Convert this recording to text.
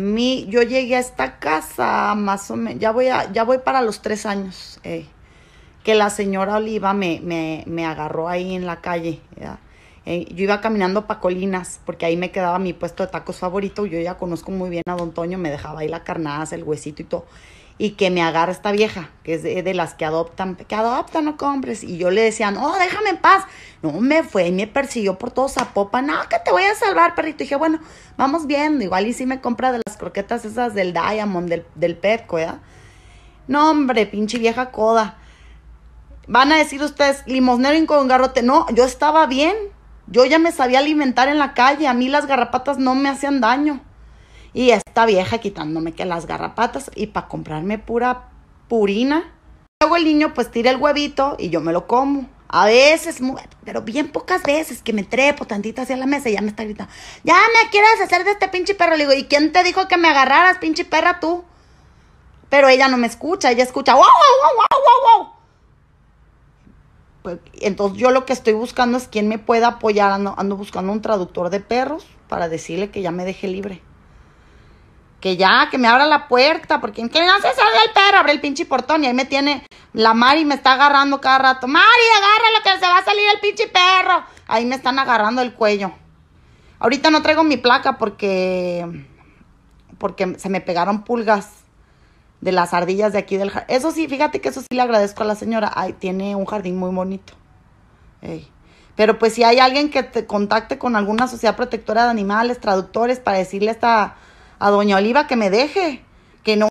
Mi, yo llegué a esta casa más o menos, ya voy, a, ya voy para los tres años, eh, que la señora Oliva me, me, me agarró ahí en la calle. Eh, yo iba caminando para Colinas, porque ahí me quedaba mi puesto de tacos favorito. Yo ya conozco muy bien a Don Toño, me dejaba ahí la carnaza, el huesito y todo. Y que me agarra esta vieja, que es de, las que adoptan, que adoptan, no compres. Y yo le decía, no, déjame en paz. No, me fue y me persiguió por todo popa, No, que te voy a salvar, perrito. Y dije, bueno, vamos viendo. Igual y si me compra de las croquetas esas del Diamond, del, del Petco, ¿ya? No, hombre, pinche vieja coda. Van a decir ustedes, limosnero y con garrote. No, yo estaba bien. Yo ya me sabía alimentar en la calle, a mí las garrapatas no me hacían daño. Y esta vieja quitándome que las garrapatas y para comprarme pura purina. Luego el niño pues tira el huevito y yo me lo como. A veces, pero bien pocas veces que me trepo tantito hacia la mesa y ya me está gritando, ya me quieres hacer de este pinche perro. Le digo, ¿y quién te dijo que me agarraras, pinche perra tú? Pero ella no me escucha, ella escucha, wow, wow, wow, wow, wow. Pues, entonces yo lo que estoy buscando es quien me pueda apoyar. Ando, ando, buscando un traductor de perros para decirle que ya me deje libre. Que ya, que me abra la puerta, porque en que no se salga el perro, abre el pinche portón y ahí me tiene la Mari, me está agarrando cada rato. Mari, agárralo que se va a salir el pinche perro. Ahí me están agarrando el cuello. Ahorita no traigo mi placa porque, porque se me pegaron pulgas de las ardillas de aquí del jardín. Eso sí, fíjate que eso sí le agradezco a la señora. Ay, tiene un jardín muy bonito. Pero pues si hay alguien que te contacte con alguna sociedad protectora de animales, traductores, para decirle a, a doña Oliva que me deje, que no